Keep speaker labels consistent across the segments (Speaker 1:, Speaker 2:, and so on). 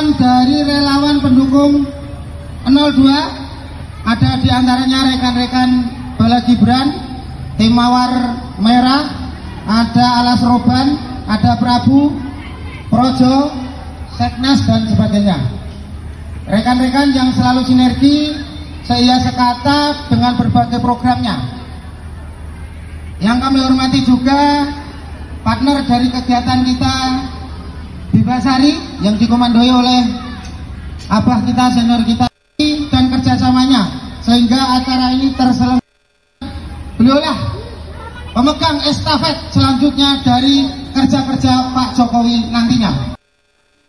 Speaker 1: respon dari relawan pendukung 02 ada di antaranya rekan-rekan Bala Gibran, tim Mawar Merah, ada Alas Roban, ada Prabu, Projo, Seknas dan sebagainya. Rekan-rekan yang selalu sinergi saya sekata dengan berbagai programnya. Yang kami hormati juga partner dari kegiatan kita Bibasari yang dikomandoi oleh abah kita, senior kita dan kerjasamanya sehingga acara ini terselenggara beliaulah pemegang estafet selanjutnya dari kerja-kerja Pak Jokowi nantinya.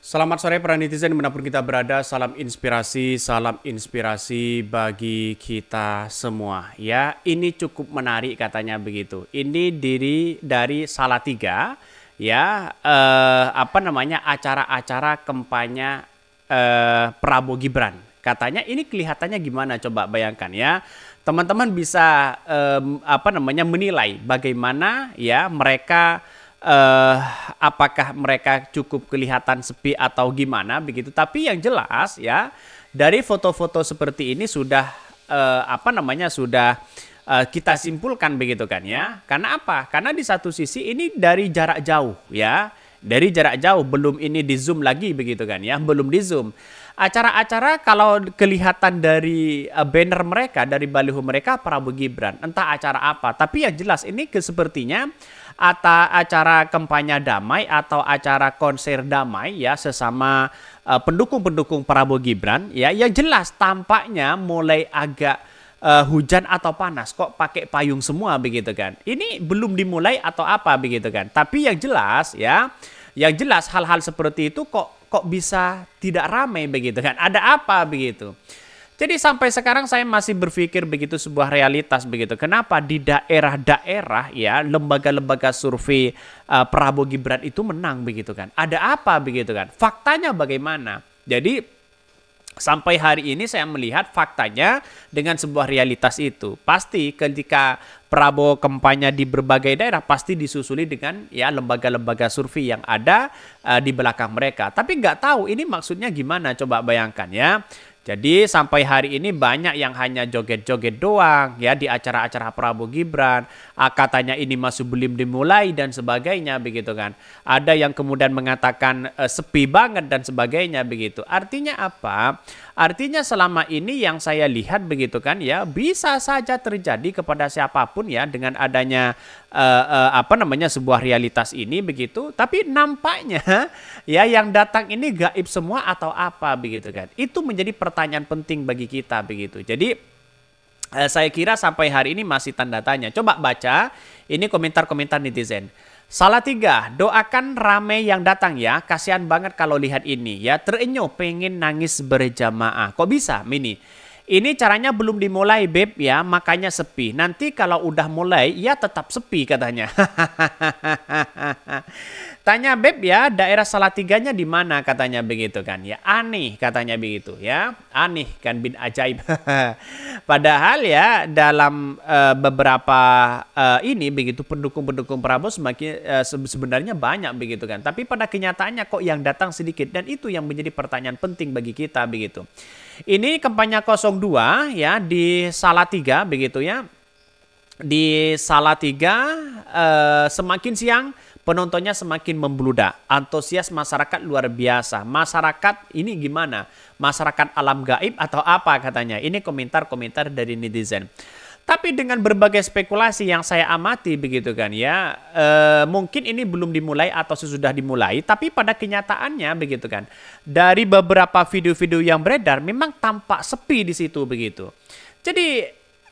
Speaker 1: Selamat sore para netizen dimanapun kita berada, salam inspirasi, salam inspirasi bagi kita semua. Ya, ini cukup menarik katanya begitu. Ini diri dari salah tiga ya eh, apa namanya acara-acara kampanye eh, Prabowo Gibran. Katanya ini kelihatannya gimana coba bayangkan ya. Teman-teman bisa eh, apa namanya menilai bagaimana ya mereka eh, apakah mereka cukup kelihatan sepi atau gimana begitu. Tapi yang jelas ya dari foto-foto seperti ini sudah eh, apa namanya sudah uh, kita simpulkan begitu kan ya. Karena apa? Karena di satu sisi ini dari jarak jauh ya. Dari jarak jauh belum ini di zoom lagi begitu kan ya, belum di zoom. Acara-acara kalau kelihatan dari eh, banner mereka, dari baliho mereka Prabowo Gibran, entah acara apa. Tapi yang jelas ini ke sepertinya atau acara kampanye damai atau acara konser damai ya sesama eh, pendukung-pendukung uh, Prabowo Gibran ya yang jelas tampaknya mulai agak uh, hujan atau panas kok pakai payung semua begitu kan. Ini belum dimulai atau apa begitu kan. Tapi yang jelas ya, yang jelas hal-hal seperti itu kok kok bisa tidak ramai begitu kan. Ada apa begitu. Jadi sampai sekarang saya masih berpikir begitu sebuah realitas begitu. Kenapa di daerah-daerah ya lembaga-lembaga survei uh, Prabowo Gibran itu menang begitu kan? Ada apa begitu kan? Faktanya bagaimana? Jadi Sampai hari ini saya melihat faktanya dengan sebuah realitas itu. Pasti ketika Prabowo kampanye di berbagai daerah pasti disusuli dengan ya lembaga-lembaga survei yang ada uh, di belakang mereka. Tapi nggak tahu ini maksudnya gimana coba bayangkan ya. Jadi sampai hari ini banyak yang hanya joget-joget doang ya di acara-acara Prabowo Gibran. Ah, katanya ini masih belum dimulai dan sebagainya begitu kan. Ada yang kemudian mengatakan e, sepi banget dan sebagainya begitu. Artinya apa? Artinya selama ini yang saya lihat begitu kan ya bisa saja terjadi kepada siapapun ya dengan adanya uh, uh, apa namanya sebuah realitas ini begitu tapi nampaknya ya yang datang ini gaib semua atau apa begitu kan itu menjadi pertanyaan penting bagi kita begitu jadi uh, saya kira sampai hari ini masih tanda tanya coba baca ini komentar-komentar netizen Salah tiga, doakan rame yang datang ya. Kasihan banget kalau lihat ini ya. Terenyuh pengen nangis berjamaah. Kok bisa, Mini? Ini caranya belum dimulai Beb ya, makanya sepi. Nanti kalau udah mulai ya tetap sepi katanya. Tanya Beb ya, daerah Salatiganya di mana katanya begitu kan. Ya aneh katanya begitu ya. Aneh kan bin ajaib. Padahal ya dalam uh, beberapa uh, ini begitu pendukung-pendukung Prabowo semakin uh, sebenarnya banyak begitu kan. Tapi pada kenyataannya kok yang datang sedikit dan itu yang menjadi pertanyaan penting bagi kita begitu. Ini kampanye 02 ya di Salatiga begitu ya di salah tiga eh, semakin siang penontonnya semakin membludak. Antusias masyarakat luar biasa. Masyarakat ini gimana? Masyarakat alam gaib atau apa katanya? Ini komentar-komentar dari netizen. Tapi dengan berbagai spekulasi yang saya amati begitu kan ya, e, mungkin ini belum dimulai atau sudah dimulai, tapi pada kenyataannya begitu kan. Dari beberapa video-video yang beredar memang tampak sepi di situ begitu. Jadi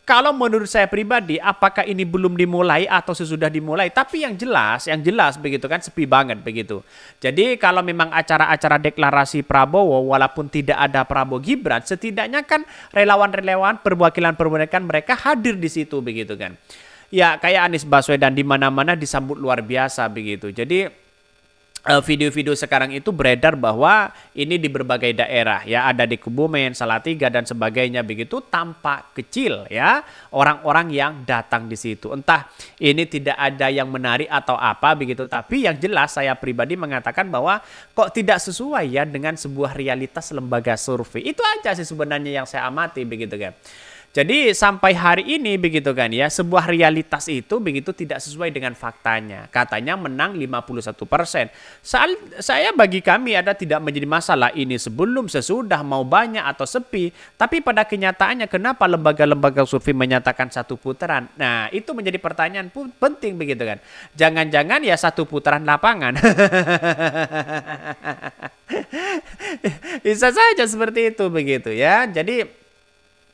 Speaker 1: kalau menurut saya pribadi, apakah ini belum dimulai atau sesudah dimulai? Tapi yang jelas, yang jelas begitu kan sepi banget begitu. Jadi kalau memang acara-acara deklarasi Prabowo, walaupun tidak ada Prabowo Gibran, setidaknya kan relawan-relawan perwakilan-perwakilan mereka hadir di situ begitu kan. Ya kayak Anies Baswedan di mana-mana disambut luar biasa begitu. Jadi Eh, video-video sekarang itu beredar bahwa ini di berbagai daerah ya ada di Kebumen, Salatiga dan sebagainya begitu tampak kecil ya orang-orang yang datang di situ. Entah ini tidak ada yang menarik atau apa begitu tapi yang jelas saya pribadi mengatakan bahwa kok tidak sesuai ya dengan sebuah realitas lembaga survei. Itu aja sih sebenarnya yang saya amati begitu kan. Jadi sampai hari ini begitu kan ya, sebuah realitas itu begitu tidak sesuai dengan faktanya. Katanya menang 51 persen. saya bagi kami ada tidak menjadi masalah ini sebelum sesudah mau banyak atau sepi. Tapi pada kenyataannya kenapa lembaga-lembaga survei menyatakan satu putaran? Nah itu menjadi pertanyaan pun penting begitu kan. Jangan-jangan ya satu putaran lapangan. Bisa saja seperti itu begitu ya. Jadi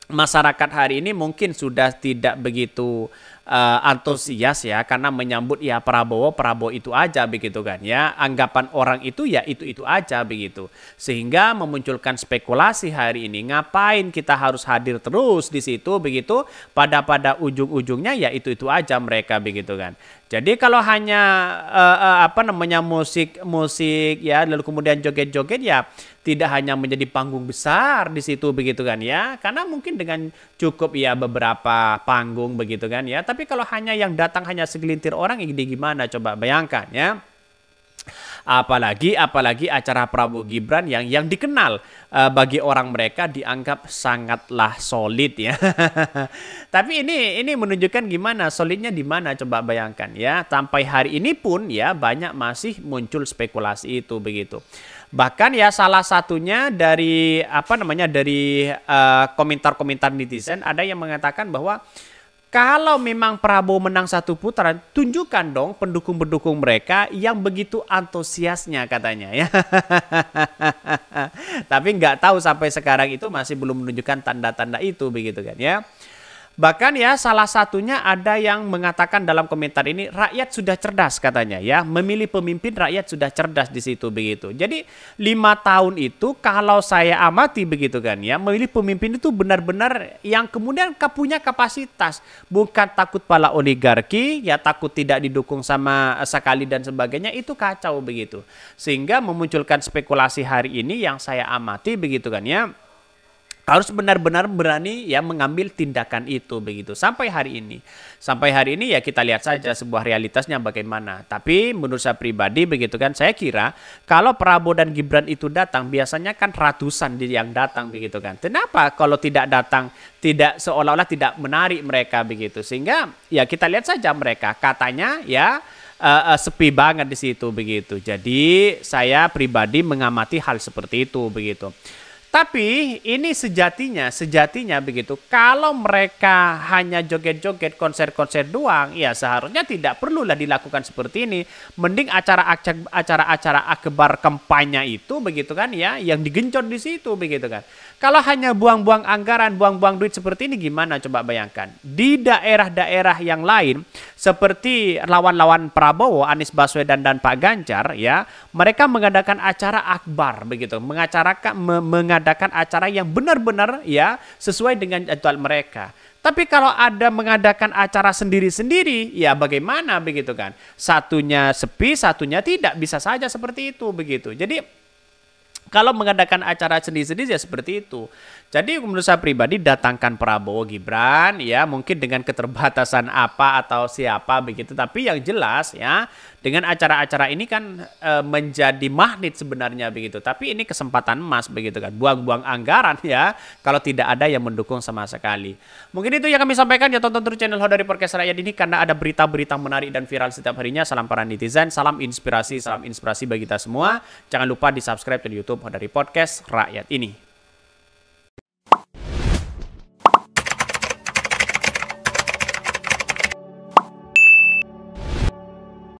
Speaker 1: masyarakat hari ini mungkin sudah tidak begitu uh, antusias ya karena menyambut ya Prabowo Prabowo itu aja begitu kan ya anggapan orang itu ya itu itu aja begitu sehingga memunculkan spekulasi hari ini ngapain kita harus hadir terus di situ begitu pada pada ujung-ujungnya ya itu itu aja mereka begitu kan jadi kalau hanya uh, uh, apa namanya musik-musik ya lalu kemudian joget-joget ya tidak hanya menjadi panggung besar di situ begitu kan ya. Karena mungkin dengan cukup ya beberapa panggung begitu kan ya. Tapi kalau hanya yang datang hanya segelintir orang ini gimana coba bayangkan ya. Apalagi apalagi acara Prabowo Gibran yang yang dikenal uh, bagi orang mereka dianggap sangatlah solid ya. Tapi ini ini menunjukkan gimana solidnya di mana coba bayangkan ya. Sampai hari ini pun ya banyak masih muncul spekulasi itu begitu. Bahkan ya salah satunya dari apa namanya dari eh, komentar-komentar uh, komentar -komentar netizen ada yang mengatakan bahwa kalau memang Prabowo menang satu putaran, tunjukkan dong pendukung-pendukung mereka yang begitu antusiasnya katanya ya. Tapi nggak tahu sampai sekarang itu masih belum menunjukkan tanda-tanda itu begitu kan ya. Bahkan ya salah satunya ada yang mengatakan dalam komentar ini rakyat sudah cerdas katanya ya memilih pemimpin rakyat sudah cerdas di situ begitu. Jadi lima tahun itu kalau saya amati begitu kan ya memilih pemimpin itu benar-benar yang kemudian punya kapasitas bukan takut pala oligarki ya takut tidak didukung sama eh, sekali dan sebagainya itu kacau begitu sehingga memunculkan spekulasi hari ini yang saya amati begitu kan ya harus benar-benar berani ya mengambil tindakan itu begitu sampai hari ini. Sampai hari ini ya kita lihat saja sebuah realitasnya bagaimana. Tapi menurut saya pribadi begitu kan saya kira kalau Prabowo dan Gibran itu datang biasanya kan ratusan yang datang begitu kan. Kenapa kalau tidak datang tidak seolah-olah tidak menarik mereka begitu. Sehingga ya kita lihat saja mereka katanya ya uh, uh, sepi banget di situ begitu. Jadi saya pribadi mengamati hal seperti itu begitu. Tapi ini sejatinya, sejatinya begitu. Kalau mereka hanya joget-joget konser-konser doang, ya seharusnya tidak perlulah dilakukan seperti ini. Mending acara-acara acara-acara akbar kampanye itu begitu kan ya, yang digencot di situ begitu kan. Kalau hanya buang-buang anggaran, buang-buang duit seperti ini gimana coba bayangkan. Di daerah-daerah yang lain seperti lawan-lawan Prabowo, Anies Baswedan dan Pak Ganjar ya, mereka mengadakan acara akbar begitu, mengacarakan me mengadakan acara yang benar-benar ya sesuai dengan jadwal mereka. Tapi kalau ada mengadakan acara sendiri-sendiri, ya bagaimana begitu kan? Satunya sepi, satunya tidak, bisa saja seperti itu begitu. Jadi kalau mengadakan acara sendiri-sendiri ya seperti itu. Jadi menurut saya pribadi datangkan Prabowo Gibran ya mungkin dengan keterbatasan apa atau siapa begitu tapi yang jelas ya dengan acara-acara ini kan e, menjadi magnet sebenarnya begitu tapi ini kesempatan emas begitu kan buang-buang anggaran ya kalau tidak ada yang mendukung sama sekali. Mungkin itu yang kami sampaikan ya tonton terus channel dari Podcast Rakyat ini karena ada berita-berita menarik dan viral setiap harinya. Salam para netizen, salam inspirasi, salam inspirasi bagi kita semua. Jangan lupa di-subscribe di YouTube dari Podcast Rakyat ini.